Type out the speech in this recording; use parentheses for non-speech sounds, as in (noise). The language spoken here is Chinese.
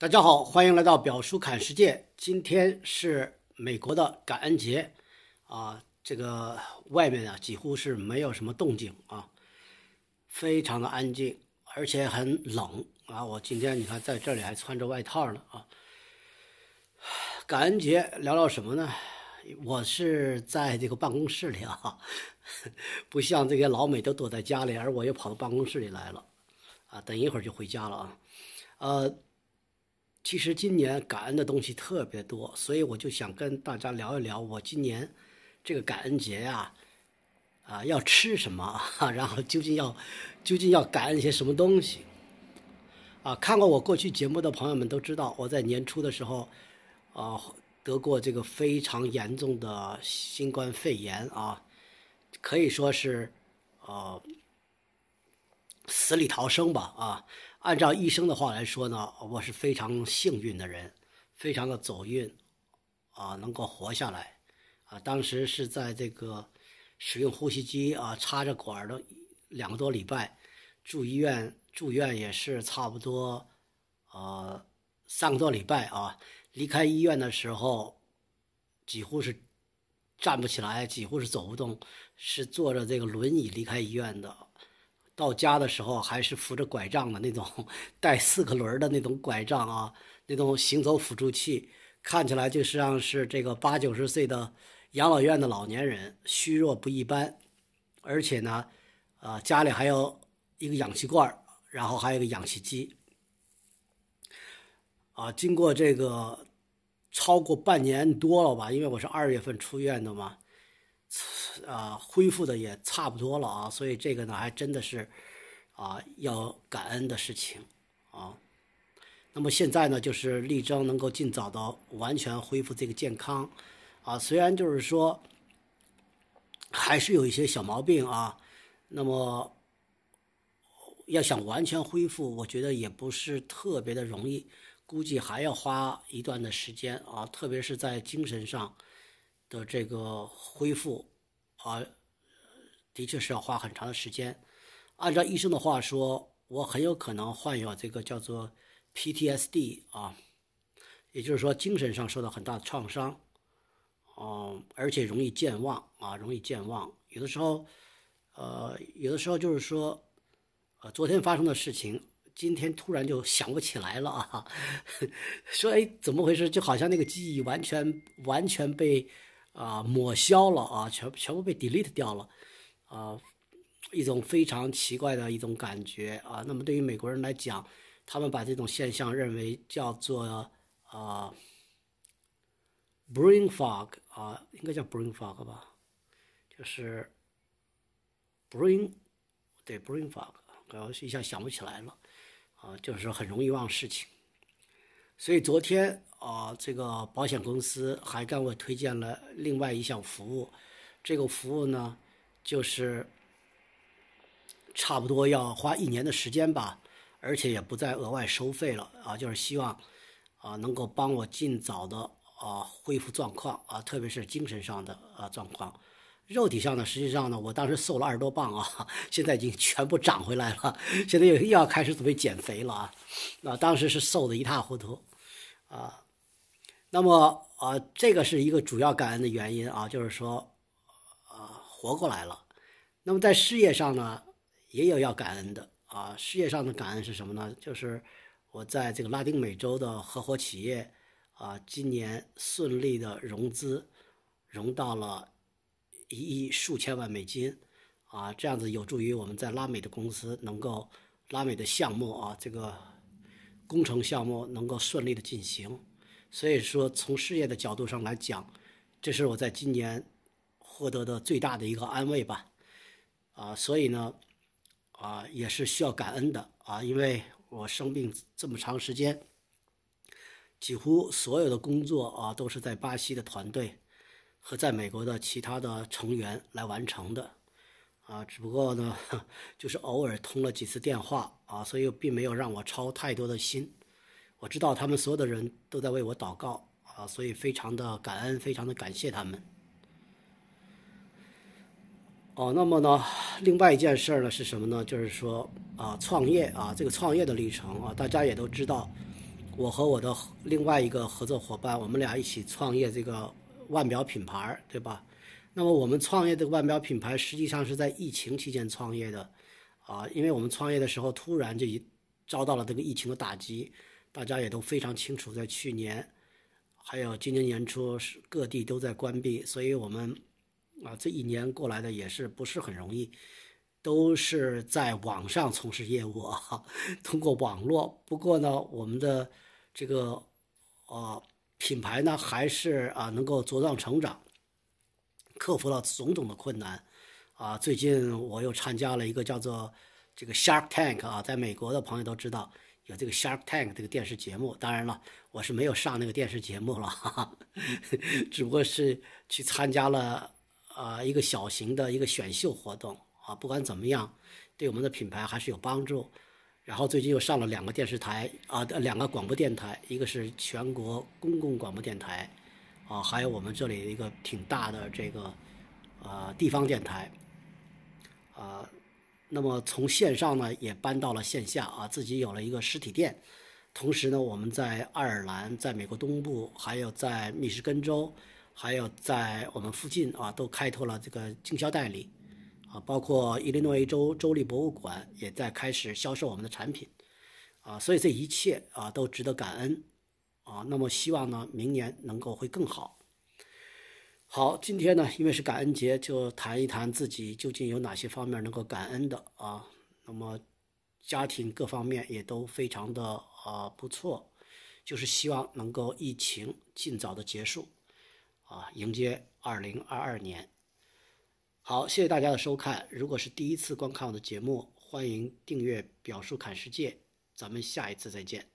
大家好，欢迎来到表叔侃世界。今天是美国的感恩节啊，这个外面啊几乎是没有什么动静啊，非常的安静，而且很冷啊。我今天你看在这里还穿着外套呢啊。感恩节聊聊什么呢？我是在这个办公室里啊，(laughs) 不像这些老美都躲在家里，而我又跑到办公室里来了啊。等一会儿就回家了啊，呃。其实今年感恩的东西特别多，所以我就想跟大家聊一聊，我今年这个感恩节呀，啊，要吃什么？(laughs) 然后究竟要究竟要感恩些什么东西？啊，看过我过去节目的朋友们都知道，我在年初的时候，啊，得过这个非常严重的新冠肺炎啊，可以说是呃死里逃生吧，啊。按照医生的话来说呢，我是非常幸运的人，非常的走运，啊，能够活下来，啊，当时是在这个使用呼吸机啊，插着管的两个多礼拜，住医院住院也是差不多，呃，三个多礼拜啊，离开医院的时候几乎是站不起来，几乎是走不动，是坐着这个轮椅离开医院的。到家的时候还是扶着拐杖的那种，带四个轮的那种拐杖啊，那种行走辅助器，看起来就实际上是这个八九十岁的养老院的老年人，虚弱不一般，而且呢，啊，家里还有一个氧气罐，然后还有一个氧气机，啊，经过这个超过半年多了吧，因为我是二月份出院的嘛。啊，恢复的也差不多了啊，所以这个呢，还真的是啊，要感恩的事情啊。那么现在呢，就是力争能够尽早的完全恢复这个健康啊。虽然就是说还是有一些小毛病啊，那么要想完全恢复，我觉得也不是特别的容易，估计还要花一段的时间啊，特别是在精神上的这个恢复。啊，的确是要花很长的时间。按照医生的话说，我很有可能患有这个叫做 PTSD 啊，也就是说精神上受到很大的创伤。啊，而且容易健忘啊，容易健忘。有的时候，呃，有的时候就是说，呃，昨天发生的事情，今天突然就想不起来了啊。(laughs) 说哎，怎么回事？就好像那个记忆完全完全被。啊，抹消了啊，全全部被 delete 掉了，啊，一种非常奇怪的一种感觉啊。那么对于美国人来讲，他们把这种现象认为叫做啊，brain fog 啊，应该叫 brain fog 吧，就是 brain，对 brain fog，我一下想不起来了啊，就是很容易忘事情，所以昨天。啊，这个保险公司还给我推荐了另外一项服务，这个服务呢，就是差不多要花一年的时间吧，而且也不再额外收费了啊，就是希望啊能够帮我尽早的啊恢复状况啊，特别是精神上的啊状况，肉体上呢，实际上呢，我当时瘦了二十多磅啊，现在已经全部长回来了，现在又又要开始准备减肥了啊，啊，当时是瘦的一塌糊涂啊。那么啊，这个是一个主要感恩的原因啊，就是说，啊，活过来了。那么在事业上呢，也有要感恩的啊。事业上的感恩是什么呢？就是我在这个拉丁美洲的合伙企业啊，今年顺利的融资，融到了一亿数千万美金啊，这样子有助于我们在拉美的公司能够拉美的项目啊，这个工程项目能够顺利的进行。所以说，从事业的角度上来讲，这是我在今年获得的最大的一个安慰吧，啊，所以呢，啊，也是需要感恩的啊，因为我生病这么长时间，几乎所有的工作啊都是在巴西的团队和在美国的其他的成员来完成的，啊，只不过呢，(laughs) 就是偶尔通了几次电话啊，所以并没有让我操太多的心。我知道他们所有的人都在为我祷告啊，所以非常的感恩，非常的感谢他们。哦，那么呢，另外一件事儿呢是什么呢？就是说啊，创业啊，这个创业的历程啊，大家也都知道，我和我的另外一个合作伙伴，我们俩一起创业这个腕表品牌，对吧？那么我们创业这个腕表品牌，实际上是在疫情期间创业的啊，因为我们创业的时候突然就遭到了这个疫情的打击。大家也都非常清楚，在去年还有今年年初，是各地都在关闭，所以我们啊，这一年过来的也是不是很容易，都是在网上从事业务啊，(laughs) 通过网络。不过呢，我们的这个呃品牌呢，还是啊能够茁壮成长，克服了种种的困难啊。最近我又参加了一个叫做这个 Shark Tank 啊，在美国的朋友都知道。有这个 Shark Tank 这个电视节目，当然了，我是没有上那个电视节目了，哈 (laughs) 哈只不过是去参加了啊一个小型的一个选秀活动啊。不管怎么样，对我们的品牌还是有帮助。然后最近又上了两个电视台啊，两个广播电台，一个是全国公共广播电台啊，还有我们这里一个挺大的这个啊地方电台。那么从线上呢也搬到了线下啊，自己有了一个实体店，同时呢我们在爱尔兰、在美国东部、还有在密歇根州，还有在我们附近啊都开拓了这个经销代理，啊，包括伊利诺伊州州立博物馆也在开始销售我们的产品，啊，所以这一切啊都值得感恩，啊，那么希望呢明年能够会更好。好，今天呢，因为是感恩节，就谈一谈自己究竟有哪些方面能够感恩的啊。那么，家庭各方面也都非常的啊不错，就是希望能够疫情尽早的结束，啊，迎接二零二二年。好，谢谢大家的收看。如果是第一次观看我的节目，欢迎订阅“表叔侃世界”。咱们下一次再见。